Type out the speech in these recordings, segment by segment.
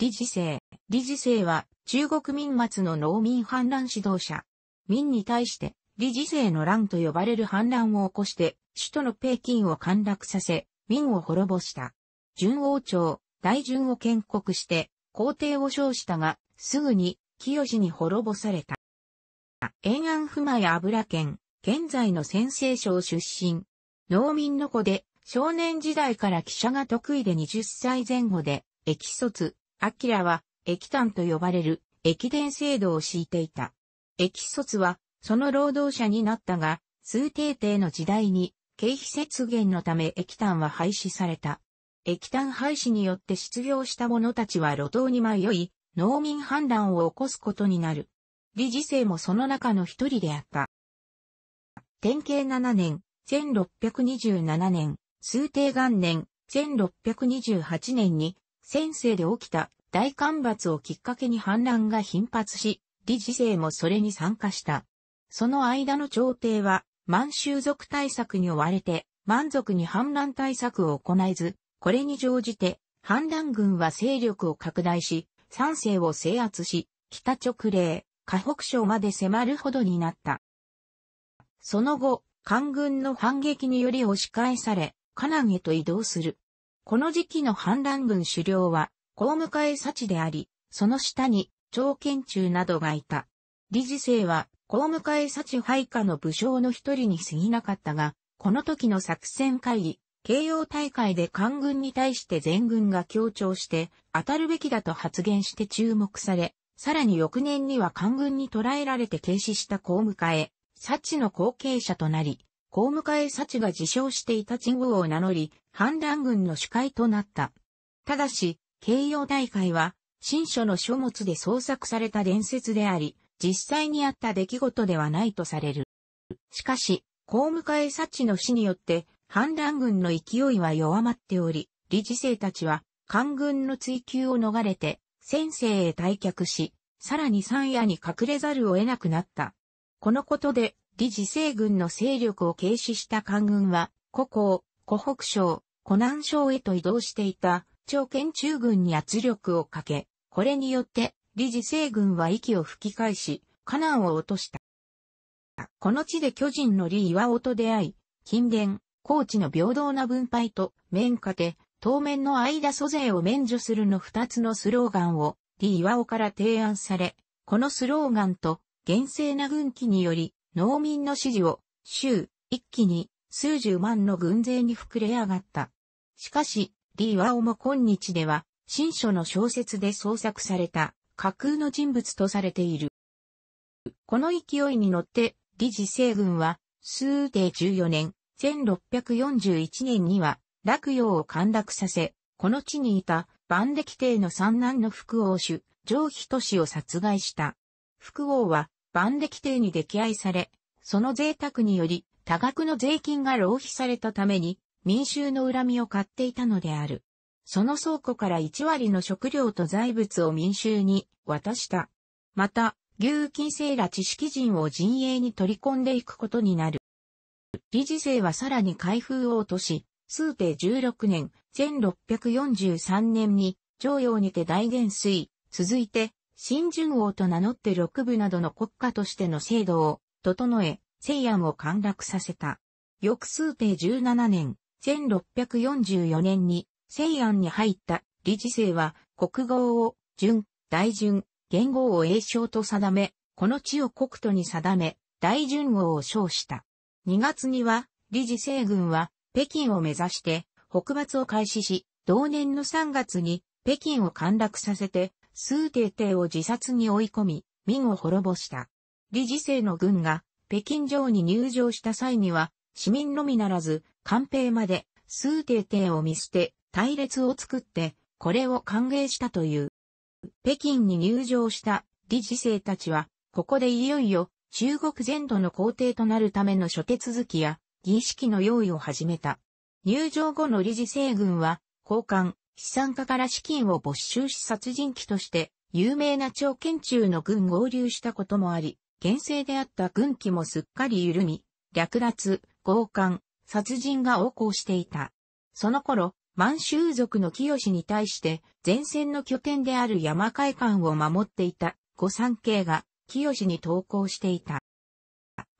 李治世。李治世は中国民末の農民反乱指導者。民に対して李治世の乱と呼ばれる反乱を起こして首都の北京を陥落させ、民を滅ぼした。順王朝、大順を建国して皇帝を称したが、すぐに清に滅ぼされた。延安不満や油県、現在の先生省出身。農民の子で、少年時代から記者が得意で20歳前後で、液卒、アキラは、液炭と呼ばれる、液電制度を敷いていた。液卒は、その労働者になったが、数定定の時代に、経費節減のため液炭は廃止された。液炭廃止によって失業した者たちは路頭に迷い、農民反乱を起こすことになる。理事生もその中の一人であった。典型7年、1627年、数定元年、1628年に先世で起きた大干ばつをきっかけに反乱が頻発し、李治世もそれに参加した。その間の朝廷は、満州族対策に追われて、満族に反乱対策を行えず、これに乗じて、反乱軍は勢力を拡大し、三世を制圧し、北直令、河北省まで迫るほどになった。その後、官軍の反撃により押し返され、カナンへと移動する。この時期の反乱軍首領は、公務会佐であり、その下に、長県中などがいた。理事生は、公務会佐地配下の武将の一人に過ぎなかったが、この時の作戦会議、慶応大会で官軍に対して全軍が強調して当たるべきだと発言して注目され、さらに翌年には官軍に捕らえられて軽視した公務会、へ、の後継者となり、公務会幸が自称していた鎮護を名乗り、反乱軍の主会となった。ただし、慶応大会は、新書の書物で創作された伝説であり、実際にあった出来事ではないとされる。しかし、公務会幸の死によって、反乱軍の勢いは弱まっており、理事生たちは、官軍の追及を逃れて、先生へ退却し、さらに山夜に隠れざるを得なくなった。このことで、李自政軍の勢力を軽視した官軍は、古港、湖北省、湖南省へと移動していた、朝鮮中軍に圧力をかけ、これによって、李自政軍は息を吹き返し、河南を落とした。この地で巨人の李岩尾と出会い、近伝、高知の平等な分配と、面下で、当面の間租税を免除するの二つのスローガンを、李岩尾から提案され、このスローガンと、厳正な軍機により、農民の支持を、州、一気に、数十万の軍勢に膨れ上がった。しかし、リー・ワオも今日では、新書の小説で創作された、架空の人物とされている。この勢いに乗って、理事西軍は、数定14年、1641年には、洛陽を陥落させ、この地にいた、万暦帝の三男の福王主、上妃都市を殺害した。福王は、万歴帝に溺愛され、その贅沢により多額の税金が浪費されたために民衆の恨みを買っていたのである。その倉庫から1割の食料と財物を民衆に渡した。また、牛金星ら知識人を陣営に取り込んでいくことになる。理事生はさらに開封を落とし、数帝16年、1643年に、上陽にて大元帥、続いて、新順王と名乗って六部などの国家としての制度を整え、西安を陥落させた。翌数帝17年、1644年に西安に入った理事政は国号を順、大順、元号を英称と定め、この地を国都に定め、大順王を称した。2月には、理事政軍は北京を目指して北伐を開始し、同年の3月に北京を陥落させてスーテーテーを自殺に追い込み、民を滅ぼした。李治政の軍が北京城に入城した際には、市民のみならず、官兵まで、スーテーテーを見捨て、隊列を作って、これを歓迎したという。北京に入城した李治政たちは、ここでいよいよ中国全土の皇帝となるための諸手続きや儀式の用意を始めた。入城後の理事制軍は、交換、資産家から資金を没収し殺人鬼として有名な朝県中の軍合流したこともあり、厳正であった軍機もすっかり緩み、略奪、強姦、殺人が横行していた。その頃、満州族の清に対して前線の拠点である山海間を守っていた御三系が清に投降していた。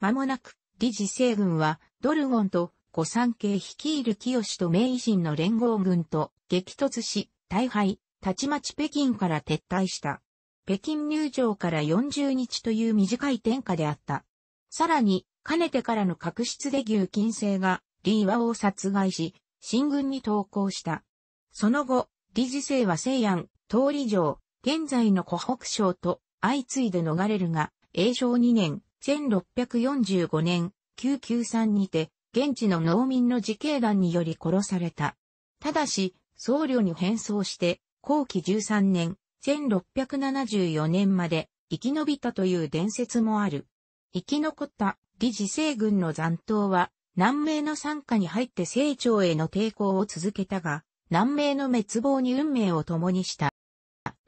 間もなく、理事西軍はドルゴンと御三系率いる清と明維新の連合軍と激突し、大敗、たちまち北京から撤退した。北京入場から40日という短い天下であった。さらに、かねてからの確執で牛金星が、李和を殺害し、新軍に投降した。その後、李治星は西安、東里城、現在の湖北省と相次いで逃れるが、永正2年、1645年、993にて、現地の農民の自警団により殺された。ただし、僧侶に変装して、後期13年、1674年まで生き延びたという伝説もある。生き残った李自政軍の残党は、南明の参加に入って清朝への抵抗を続けたが、南明の滅亡に運命を共にした。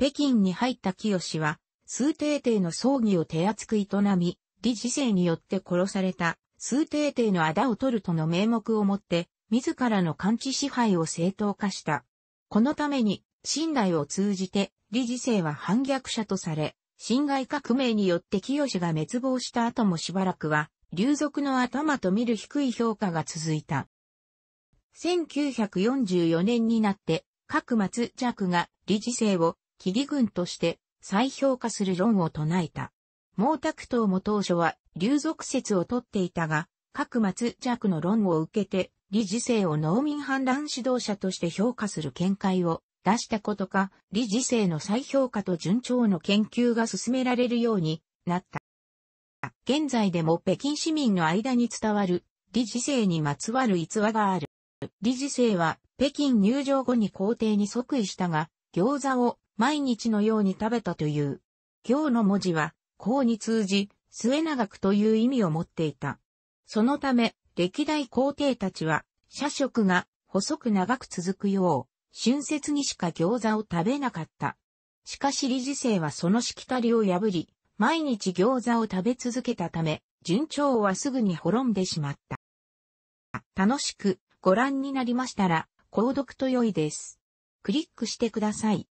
北京に入った清は、数帝帝の葬儀を手厚く営み、李自政によって殺された、数帝帝の仇を取るとの名目を持って、自らの感知支配を正当化した。このために、信頼を通じて、理事生は反逆者とされ、侵害革命によって清が滅亡した後もしばらくは、流俗の頭と見る低い評価が続いた。1944年になって、各松弱が理事生を起義軍として再評価する論を唱えた。毛沢東も当初は流俗説を取っていたが、各松弱の論を受けて理事生を農民反乱指導者として評価する見解を出したことか、理事生の再評価と順調の研究が進められるようになった。現在でも北京市民の間に伝わる理事生にまつわる逸話がある。理事生は北京入場後に皇帝に即位したが、餃子を毎日のように食べたという。行の文字は、項に通じ、末長くという意味を持っていた。そのため、歴代皇帝たちは、社食が細く長く続くよう、春節にしか餃子を食べなかった。しかし理事生はそのしきたりを破り、毎日餃子を食べ続けたため、順調はすぐに滅んでしまった。楽しくご覧になりましたら、購読と良いです。クリックしてください。